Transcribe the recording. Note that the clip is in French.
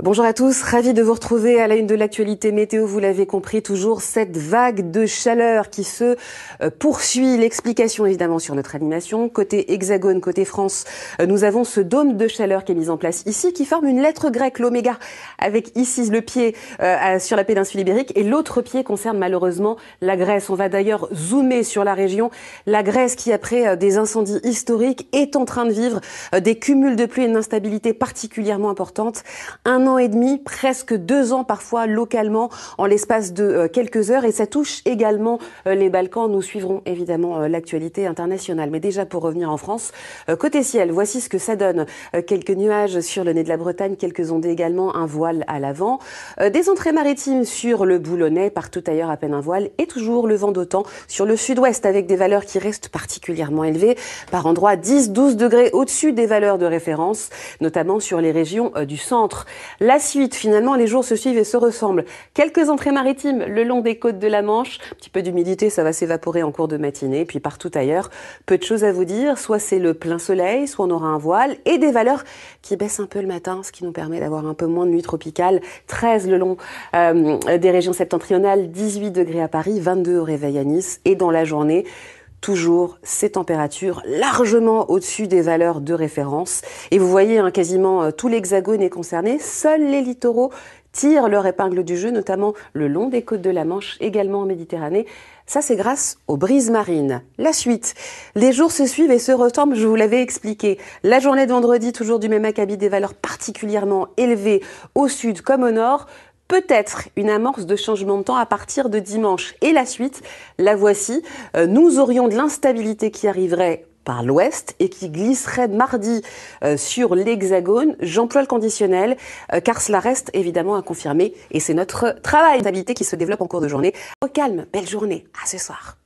Bonjour à tous, ravi de vous retrouver à la une de l'actualité météo. Vous l'avez compris, toujours cette vague de chaleur qui se euh, poursuit. L'explication évidemment sur notre animation. Côté hexagone, côté France, euh, nous avons ce dôme de chaleur qui est mis en place ici, qui forme une lettre grecque, l'oméga, avec ici le pied euh, sur la péninsule ibérique et l'autre pied concerne malheureusement la Grèce. On va d'ailleurs zoomer sur la région. La Grèce qui, après des incendies historiques, est en train de vivre des cumuls de pluie et une instabilité particulièrement importante un an et demi, presque deux ans parfois localement, en l'espace de euh, quelques heures. Et ça touche également euh, les Balkans. Nous suivrons évidemment euh, l'actualité internationale. Mais déjà pour revenir en France, côté ciel, voici ce que ça donne. Quelques nuages sur le nez de la Bretagne, quelques ondes également, un voile à l'avant. Des entrées maritimes sur le Boulonnais, partout ailleurs à peine un voile. Et toujours le vent d'autant sur le sud-ouest avec des valeurs qui restent particulièrement élevées. Par endroits 10-12 degrés au-dessus des valeurs de référence, notamment sur les régions du centre. La suite, finalement, les jours se suivent et se ressemblent. Quelques entrées maritimes le long des côtes de la Manche, un petit peu d'humidité, ça va s'évaporer en cours de matinée, puis partout ailleurs, peu de choses à vous dire, soit c'est le plein soleil, soit on aura un voile, et des valeurs qui baissent un peu le matin, ce qui nous permet d'avoir un peu moins de nuit tropicale. 13 le long euh, des régions septentrionales, 18 degrés à Paris, 22 au réveil à Nice, et dans la journée, toujours ces températures largement au-dessus des valeurs de référence. Et vous voyez, hein, quasiment euh, tout l'hexagone est concerné. Seuls les littoraux tirent leur épingle du jeu, notamment le long des côtes de la Manche, également en Méditerranée. Ça, c'est grâce aux brises marines. La suite. Les jours se suivent et se retombent. je vous l'avais expliqué. La journée de vendredi, toujours du même acabit, des valeurs particulièrement élevées au sud comme au nord peut-être une amorce de changement de temps à partir de dimanche. Et la suite, la voici. Euh, nous aurions de l'instabilité qui arriverait par l'ouest et qui glisserait mardi euh, sur l'hexagone. J'emploie le conditionnel euh, car cela reste évidemment à confirmer et c'est notre travail stabilité qui se développe en cours de journée. Au calme, belle journée, à ce soir.